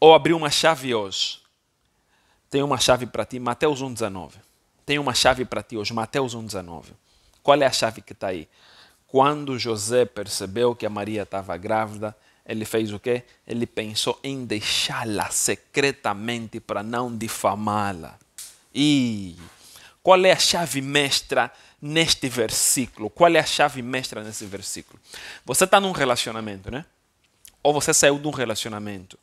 ou abrir uma chave hoje. Tem uma chave para ti, Mateus 1,19. Tem uma chave para ti hoje, Mateus 1,19. Qual é a chave que está aí? Quando José percebeu que a Maria estava grávida, ele fez o quê? Ele pensou em deixá-la secretamente para não difamá-la. E qual é a chave mestra neste versículo? Qual é a chave mestra nesse versículo? Você está num relacionamento, né? Ou você saiu de um relacionamento.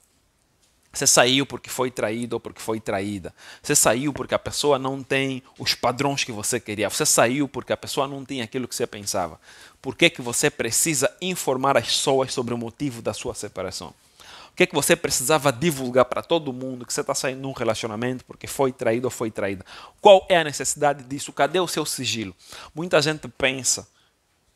Você saiu porque foi traído ou porque foi traída. Você saiu porque a pessoa não tem os padrões que você queria. Você saiu porque a pessoa não tem aquilo que você pensava. Por que, que você precisa informar as pessoas sobre o motivo da sua separação? O que que você precisava divulgar para todo mundo que você está saindo de um relacionamento porque foi traído ou foi traída? Qual é a necessidade disso? Cadê o seu sigilo? Muita gente pensa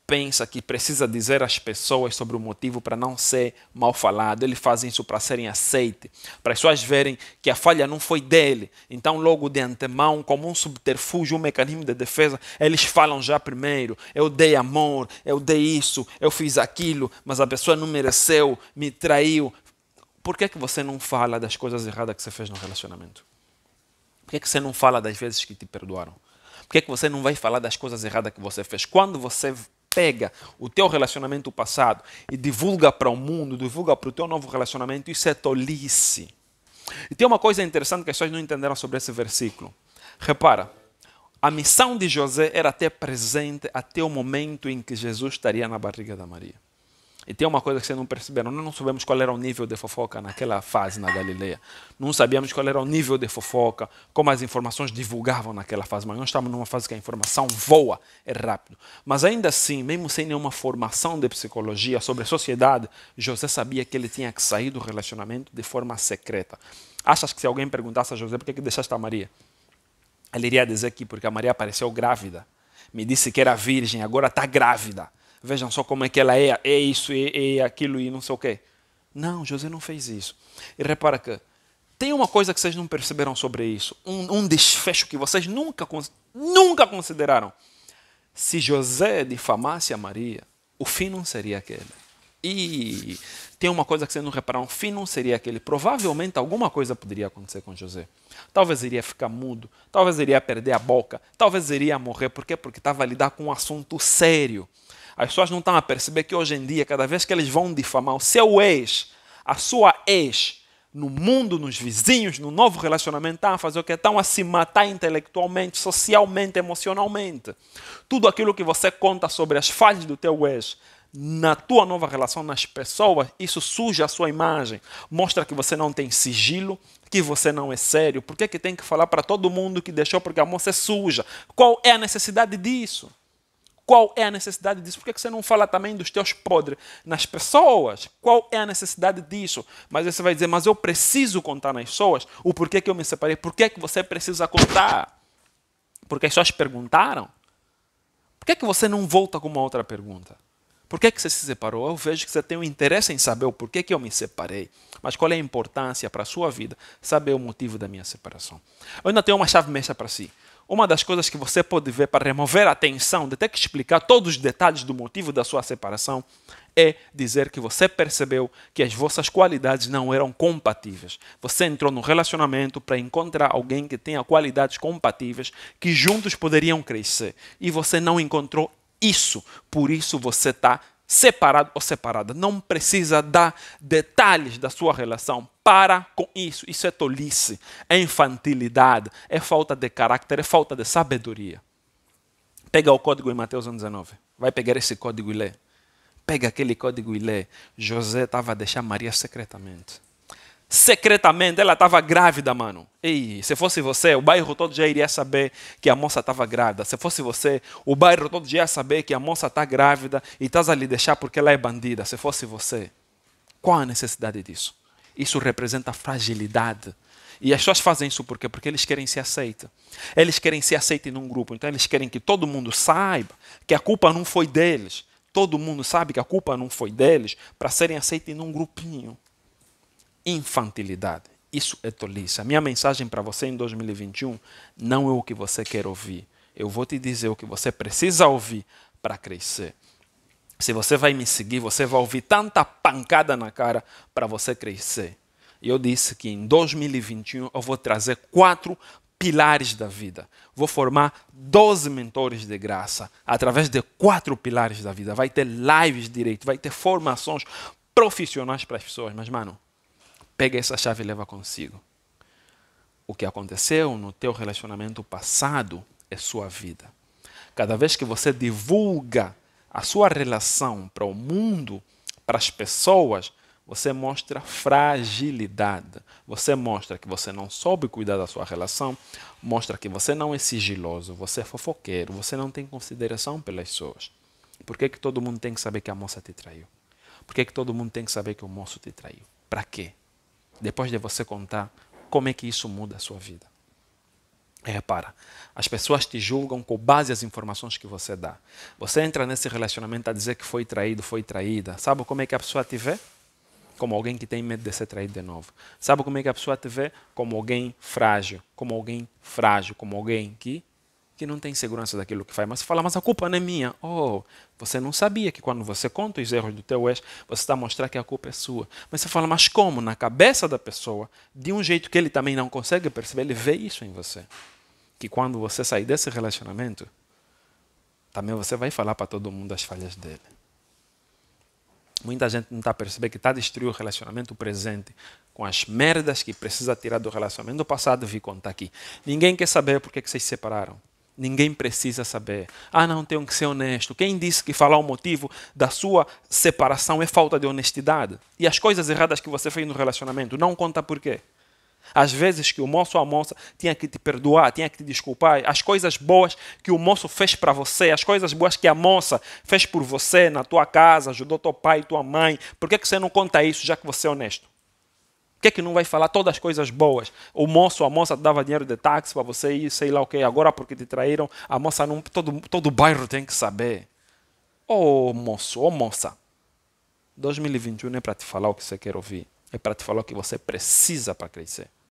pensa que precisa dizer às pessoas sobre o motivo para não ser mal falado. Ele faz isso para serem aceite, para as pessoas verem que a falha não foi dele. Então, logo de antemão, como um subterfúgio, um mecanismo de defesa, eles falam já primeiro: eu dei amor, eu dei isso, eu fiz aquilo, mas a pessoa não mereceu, me traiu. Por que, é que você não fala das coisas erradas que você fez no relacionamento? Por que, é que você não fala das vezes que te perdoaram? Por que, é que você não vai falar das coisas erradas que você fez? Quando você pega o teu relacionamento passado e divulga para o mundo, divulga para o teu novo relacionamento, isso é tolice. E tem uma coisa interessante que as pessoas não entenderam sobre esse versículo. Repara, a missão de José era até presente até o momento em que Jesus estaria na barriga da Maria. E tem uma coisa que vocês não perceberam: nós não sabemos qual era o nível de fofoca naquela fase na Galileia. Não sabíamos qual era o nível de fofoca, como as informações divulgavam naquela fase. Mas nós estamos numa fase que a informação voa, é rápido. Mas ainda assim, mesmo sem nenhuma formação de psicologia sobre a sociedade, José sabia que ele tinha que sair do relacionamento de forma secreta. Achas que se alguém perguntasse a José por que, que deixaste a Maria? Ele iria dizer que porque a Maria apareceu grávida. Me disse que era virgem, agora está grávida. Vejam só como é que ela é, é isso, é, é aquilo e não sei o quê. Não, José não fez isso. E repara que tem uma coisa que vocês não perceberam sobre isso, um, um desfecho que vocês nunca, nunca consideraram. Se José difamasse a Maria, o fim não seria aquele. E tem uma coisa que vocês não repararam, o fim não seria aquele. Provavelmente alguma coisa poderia acontecer com José. Talvez iria ficar mudo, talvez iria perder a boca, talvez iria morrer. Por quê? Porque estava a lidar com um assunto sério. As pessoas não estão a perceber que hoje em dia, cada vez que eles vão difamar o seu ex, a sua ex, no mundo, nos vizinhos, no novo relacionamento, estão a fazer o que? Estão a se matar intelectualmente, socialmente, emocionalmente. Tudo aquilo que você conta sobre as falhas do teu ex, na tua nova relação, nas pessoas, isso suja a sua imagem. Mostra que você não tem sigilo, que você não é sério. Por que, é que tem que falar para todo mundo que deixou porque a moça é suja? Qual é a necessidade disso? Qual é a necessidade disso? Por que você não fala também dos teus podres nas pessoas? Qual é a necessidade disso? Mas você vai dizer, mas eu preciso contar nas pessoas o porquê que eu me separei, Por que você precisa contar? Porque as pessoas perguntaram. Por que, que você não volta com uma outra pergunta? Por que, que você se separou? Eu vejo que você tem um interesse em saber o porquê que eu me separei. Mas qual é a importância para a sua vida saber o motivo da minha separação? Eu ainda tenho uma chave mexa para si. Uma das coisas que você pode ver para remover a tensão de ter que explicar todos os detalhes do motivo da sua separação é dizer que você percebeu que as vossas qualidades não eram compatíveis. Você entrou no relacionamento para encontrar alguém que tenha qualidades compatíveis, que juntos poderiam crescer. E você não encontrou isso. Por isso você está separado ou separada. Não precisa dar detalhes da sua relação. Para com isso. Isso é tolice, é infantilidade, é falta de caráter, é falta de sabedoria. Pega o código em Mateus 19. Vai pegar esse código e lê. Pega aquele código e lê. José estava a deixar Maria secretamente secretamente, ela estava grávida, mano. Ei, se fosse você, o bairro todo já iria saber que a moça estava grávida. Se fosse você, o bairro todo já ia saber que a moça está grávida e estás a lhe deixar porque ela é bandida. Se fosse você, qual a necessidade disso? Isso representa fragilidade. E as pessoas fazem isso por quê? Porque eles querem ser aceitos. Eles querem ser aceitos num grupo. Então eles querem que todo mundo saiba que a culpa não foi deles. Todo mundo sabe que a culpa não foi deles para serem aceitos num grupinho infantilidade. Isso é tolice. A minha mensagem para você em 2021 não é o que você quer ouvir. Eu vou te dizer o que você precisa ouvir para crescer. Se você vai me seguir, você vai ouvir tanta pancada na cara para você crescer. E eu disse que em 2021 eu vou trazer quatro pilares da vida. Vou formar 12 mentores de graça através de quatro pilares da vida. Vai ter lives direito, vai ter formações profissionais para as pessoas. Mas, mano, Pega essa chave e leva consigo. O que aconteceu no teu relacionamento passado é sua vida. Cada vez que você divulga a sua relação para o mundo, para as pessoas, você mostra fragilidade. Você mostra que você não soube cuidar da sua relação, mostra que você não é sigiloso, você é fofoqueiro, você não tem consideração pelas pessoas. Por que, que todo mundo tem que saber que a moça te traiu? Por que, que todo mundo tem que saber que o moço te traiu? Para quê? depois de você contar como é que isso muda a sua vida. E é, repara, as pessoas te julgam com base nas informações que você dá. Você entra nesse relacionamento a dizer que foi traído, foi traída. Sabe como é que a pessoa te vê? Como alguém que tem medo de ser traído de novo. Sabe como é que a pessoa te vê? Como alguém frágil, como alguém frágil, como alguém que que não tem segurança daquilo que faz, mas fala, mas a culpa não é minha. Oh, você não sabia que quando você conta os erros do teu ex, você está a mostrar que a culpa é sua. Mas você fala, mas como? Na cabeça da pessoa, de um jeito que ele também não consegue perceber, ele vê isso em você. Que quando você sair desse relacionamento, também você vai falar para todo mundo as falhas dele. Muita gente não está a perceber que está a destruir o relacionamento presente com as merdas que precisa tirar do relacionamento do passado, vi contar aqui. Ninguém quer saber por que vocês se separaram ninguém precisa saber. Ah, não, tenho que ser honesto. Quem disse que falar o motivo da sua separação é falta de honestidade? E as coisas erradas que você fez no relacionamento, não conta por quê. Às vezes que o moço ou a moça tinha que te perdoar, tinha que te desculpar, as coisas boas que o moço fez para você, as coisas boas que a moça fez por você na tua casa, ajudou teu pai, tua mãe, por que, que você não conta isso já que você é honesto? Por que é que não vai falar todas as coisas boas? O moço, a moça dava dinheiro de táxi para você e sei lá o quê? que, agora porque te traíram, a moça não. Todo, todo o bairro tem que saber. Ô oh, moço, ô oh, moça, 2021 é para te falar o que você quer ouvir, é para te falar o que você precisa para crescer.